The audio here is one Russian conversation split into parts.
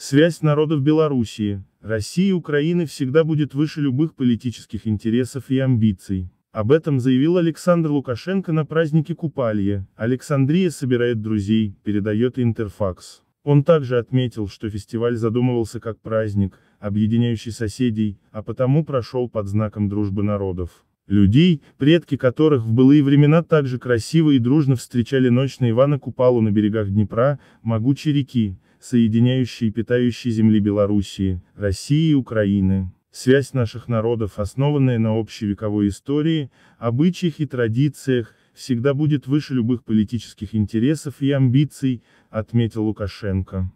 Связь народов Белоруссии, России и Украины всегда будет выше любых политических интересов и амбиций. Об этом заявил Александр Лукашенко на празднике Купалье. Александрия собирает друзей, передает Интерфакс. Он также отметил, что фестиваль задумывался как праздник, объединяющий соседей, а потому прошел под знаком дружбы народов. Людей, предки которых в былые времена также красиво и дружно встречали ночь на Ивана Купалу на берегах Днепра, могучей реки, соединяющий и питающий земли Белоруссии, России и Украины. Связь наших народов, основанная на общей вековой истории, обычаях и традициях, всегда будет выше любых политических интересов и амбиций, отметил Лукашенко.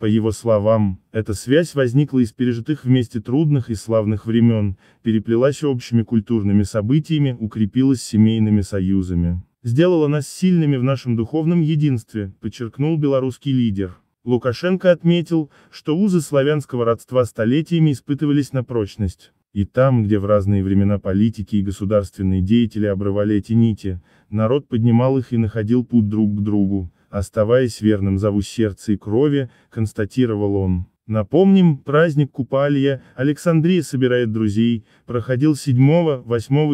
По его словам, эта связь возникла из пережитых вместе трудных и славных времен, переплелась общими культурными событиями, укрепилась семейными союзами сделала нас сильными в нашем духовном единстве, подчеркнул белорусский лидер. Лукашенко отметил, что узы славянского родства столетиями испытывались на прочность. И там, где в разные времена политики и государственные деятели обрывали эти нити, народ поднимал их и находил путь друг к другу, оставаясь верным зову сердца и крови, констатировал он. Напомним, праздник Купалья, Александрия собирает друзей, проходил 7-8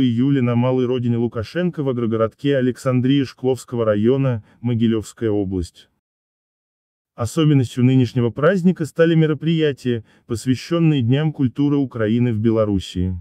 июля на малой родине Лукашенко в агрогородке Александрии Шкловского района, Могилевская область. Особенностью нынешнего праздника стали мероприятия, посвященные Дням культуры Украины в Белоруссии.